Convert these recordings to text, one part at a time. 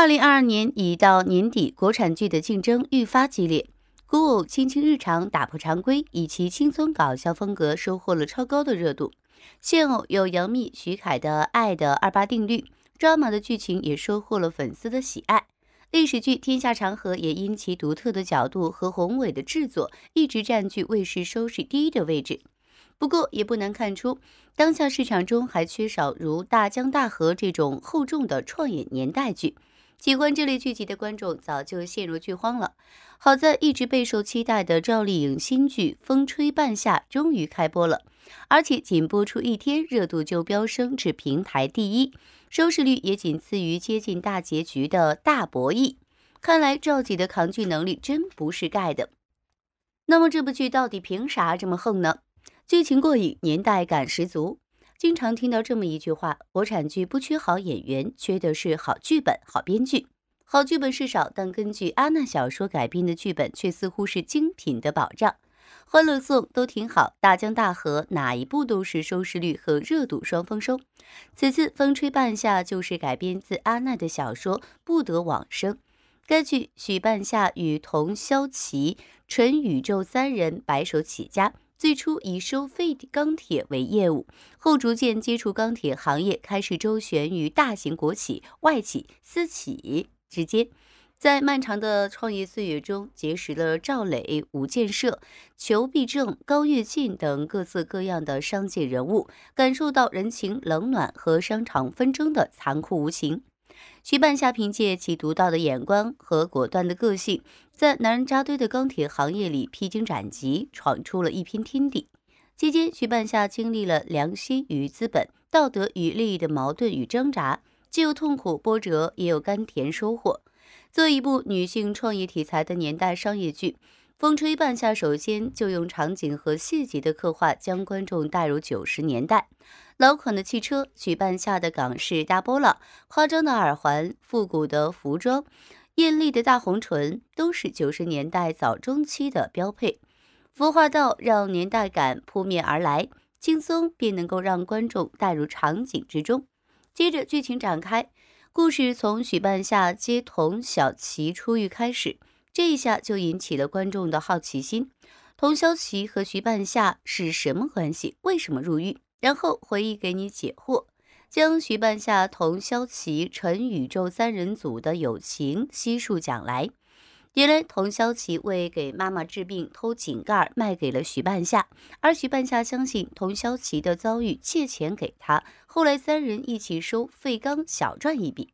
二零二二年已到年底，国产剧的竞争愈发激烈。古偶《卿卿日常》打破常规，以其轻松搞笑风格收获了超高的热度。现偶有杨幂、徐凯的《爱的二八定律》，抓马的剧情也收获了粉丝的喜爱。历史剧《天下长河》也因其独特的角度和宏伟的制作，一直占据卫视收视第一的位置。不过，也不难看出，当下市场中还缺少如《大江大河》这种厚重的创业年代剧。喜欢这类剧集的观众早就陷入剧荒了。好在一直备受期待的赵丽颖新剧《风吹半夏》终于开播了，而且仅播出一天，热度就飙升至平台第一，收视率也仅次于接近大结局的《大博弈》。看来赵姐的扛剧能力真不是盖的。那么这部剧到底凭啥这么横呢？剧情过瘾，年代感十足。经常听到这么一句话：国产剧不缺好演员，缺的是好剧本、好编剧。好剧本是少，但根据阿娜小说改编的剧本却似乎是精品的保障。《欢乐颂》都挺好，《大江大河》哪一部都是收视率和热度双丰收。此次《风吹半夏》就是改编自阿娜的小说《不得往生》。该剧许半夏与童潇齐、陈宇宙三人白手起家。最初以收废钢铁为业务，后逐渐接触钢铁行业，开始周旋于大型国企、外企、私企之间。在漫长的创业岁月中，结识了赵磊、吴建设、裘必正、高跃进等各色各样的商界人物，感受到人情冷暖和商场纷争的残酷无情。徐半夏凭借其独到的眼光和果断的个性。在男人扎堆的钢铁行业里披荆斩棘，闯出了一片天地。期间，徐半夏经历了良心与资本、道德与利益的矛盾与挣扎，既有痛苦波折，也有甘甜收获。做一部女性创业题材的年代商业剧，《风吹半夏》首先就用场景和细节的刻画，将观众带入九十年代。老款的汽车，徐半夏的港式大波浪，夸张的耳环，复古的服装。艳丽的大红唇都是九十年代早中期的标配，服化道让年代感扑面而来，轻松便能够让观众带入场景之中。接着剧情展开，故事从许半夏接童小琪出狱开始，这一下就引起了观众的好奇心：童小琪和许半夏是什么关系？为什么入狱？然后回忆给你解惑。将徐半夏同萧琪、陈宇宙三人组的友情悉数讲来。原来，童萧琪为给妈妈治病偷井盖卖给了徐半夏，而徐半夏相信童萧琪的遭遇，借钱给他。后来，三人一起收废钢，小赚一笔。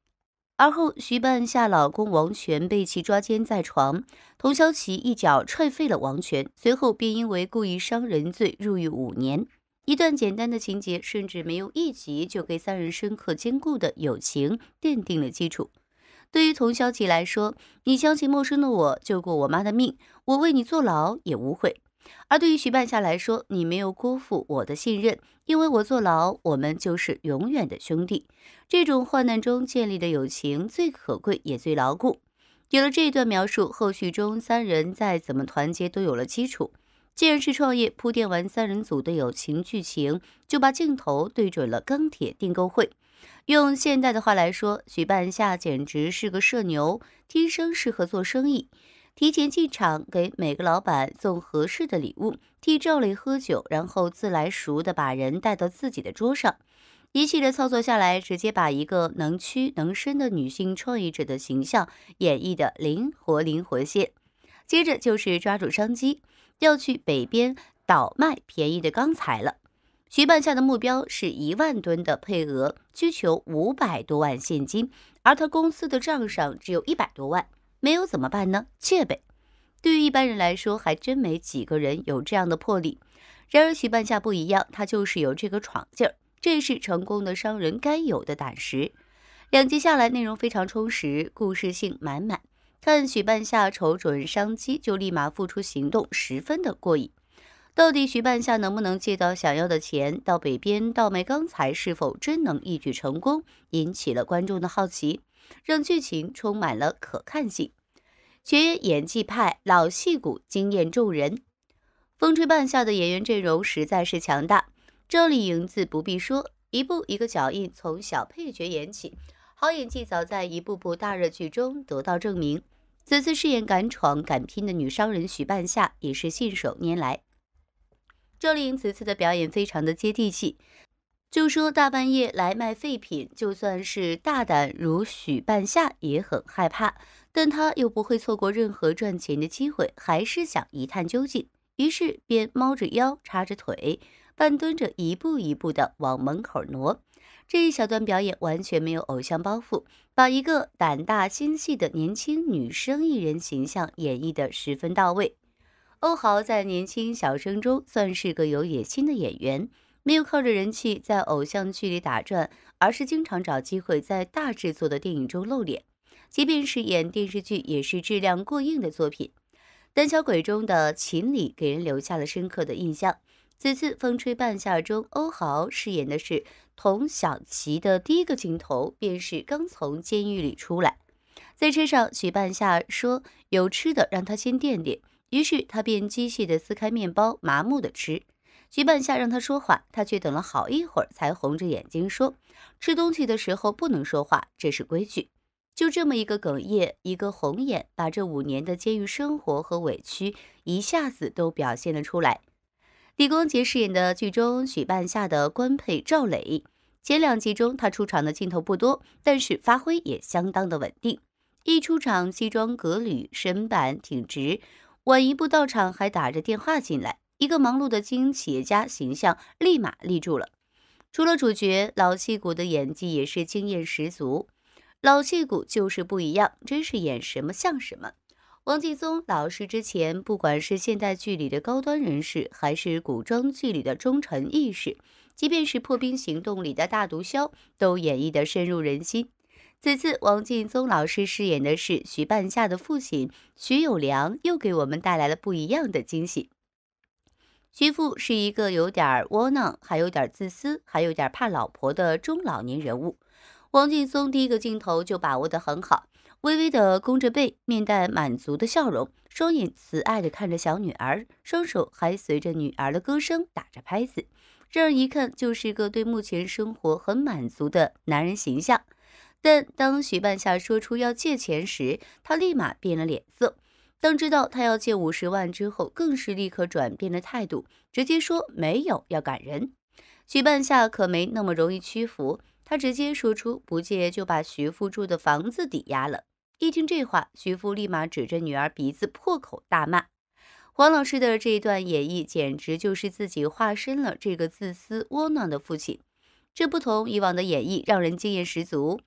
而后，徐半夏老公王权被其抓奸在床，童萧琪一脚踹废了王权，随后便因为故意伤人罪入狱五年。一段简单的情节，甚至没有一集就给三人深刻坚固的友情奠定了基础。对于童小琪来说，你相信陌生的我救过我妈的命，我为你坐牢也无悔；而对于徐半夏来说，你没有辜负我的信任，因为我坐牢，我们就是永远的兄弟。这种患难中建立的友情最可贵也最牢固。有了这一段描述，后续中三人再怎么团结都有了基础。既然是创业铺垫完三人组的友情剧情，就把镜头对准了钢铁订购会。用现代的话来说，许半夏简直是个社牛，天生适合做生意。提前进场，给每个老板送合适的礼物，替赵磊喝酒，然后自来熟的把人带到自己的桌上。一气的操作下来，直接把一个能屈能伸的女性创业者的形象演绎的灵活灵活现。接着就是抓住商机。要去北边倒卖便宜的钢材了。徐半夏的目标是一万吨的配额，需求五百多万现金，而他公司的账上只有一百多万，没有怎么办呢？借呗。对于一般人来说，还真没几个人有这样的魄力。然而徐半夏不一样，他就是有这个闯劲儿，这是成功的商人该有的胆识。两集下来，内容非常充实，故事性满满。看许半夏瞅准商机就立马付出行动，十分的过瘾。到底许半夏能不能借到想要的钱到北边倒卖钢材，是否真能一举成功，引起了观众的好奇，让剧情充满了可看性。演员演技派老戏骨惊艳众人，风吹半夏的演员阵容实在是强大。赵丽颖自不必说，一步一个脚印从小配角演起，好演技早在一部部大热剧中得到证明。此次饰演敢闯敢拼的女商人许半夏也是信手拈来。赵丽颖此次的表演非常的接地气。就说大半夜来卖废品，就算是大胆如许半夏也很害怕，但她又不会错过任何赚钱的机会，还是想一探究竟，于是便猫着腰，叉着腿，半蹲着，一步一步的往门口挪。这一小段表演完全没有偶像包袱，把一个胆大心细的年轻女生艺人形象演绎得十分到位。欧豪在年轻小生中算是个有野心的演员，没有靠着人气在偶像剧里打转，而是经常找机会在大制作的电影中露脸。即便是演电视剧，也是质量过硬的作品。《胆小鬼》中的秦理给人留下了深刻的印象。此次《风吹半夏》中，欧豪饰演的是童小琪的第一个镜头，便是刚从监狱里出来，在车上，许半夏说有吃的让他先垫垫，于是他便机械的撕开面包，麻木的吃。徐半夏让他说话，他却等了好一会儿，才红着眼睛说：“吃东西的时候不能说话，这是规矩。”就这么一个哽咽，一个红眼，把这五年的监狱生活和委屈一下子都表现了出来。李光洁饰演的剧中许半夏的官配赵磊，前两集中他出场的镜头不多，但是发挥也相当的稳定。一出场，西装革履，身板挺直，晚一步到场还打着电话进来，一个忙碌的经营企业家形象立马立住了。除了主角，老戏骨的演技也是惊艳十足。老戏骨就是不一样，真是演什么像什么。王劲松老师之前，不管是现代剧里的高端人士，还是古装剧里的忠臣义士，即便是《破冰行动》里的大毒枭，都演绎的深入人心。此次王劲松老师饰演的是徐半夏的父亲徐有良，又给我们带来了不一样的惊喜。徐父是一个有点窝囊、还有点自私、还有点怕老婆的中老年人物，王劲松第一个镜头就把握得很好。微微的弓着背，面带满足的笑容，双眼慈爱的看着小女儿，双手还随着女儿的歌声打着拍子，让人一看就是个对目前生活很满足的男人形象。但当许半夏说出要借钱时，他立马变了脸色。当知道他要借五十万之后，更是立刻转变了态度，直接说没有要赶人。许半夏可没那么容易屈服。他直接说出不借就把徐父住的房子抵押了。一听这话，徐父立马指着女儿鼻子破口大骂。黄老师的这一段演绎，简直就是自己化身了这个自私窝囊的父亲，这不同以往的演绎，让人惊艳十足。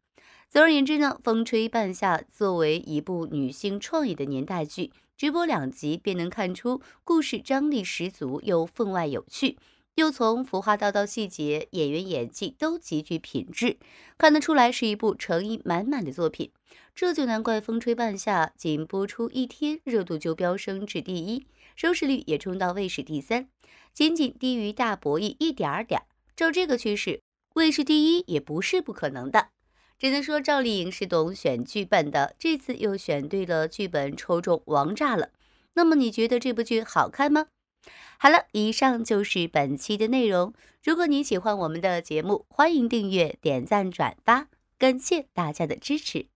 总而言之呢，风吹半夏作为一部女性创意的年代剧，直播两集便能看出故事张力十足，又分外有趣。就从服化道到细节，演员演技都极具品质，看得出来是一部诚意满满的作品。这就难怪《风吹半夏》仅播出一天，热度就飙升至第一，收视率也冲到卫视第三，仅仅低于《大博弈》一点儿点儿。照这个趋势，卫视第一也不是不可能的。只能说赵丽颖是懂选剧本的，这次又选对了剧本，抽中王炸了。那么你觉得这部剧好看吗？好了，以上就是本期的内容。如果你喜欢我们的节目，欢迎订阅、点赞、转发，感谢大家的支持。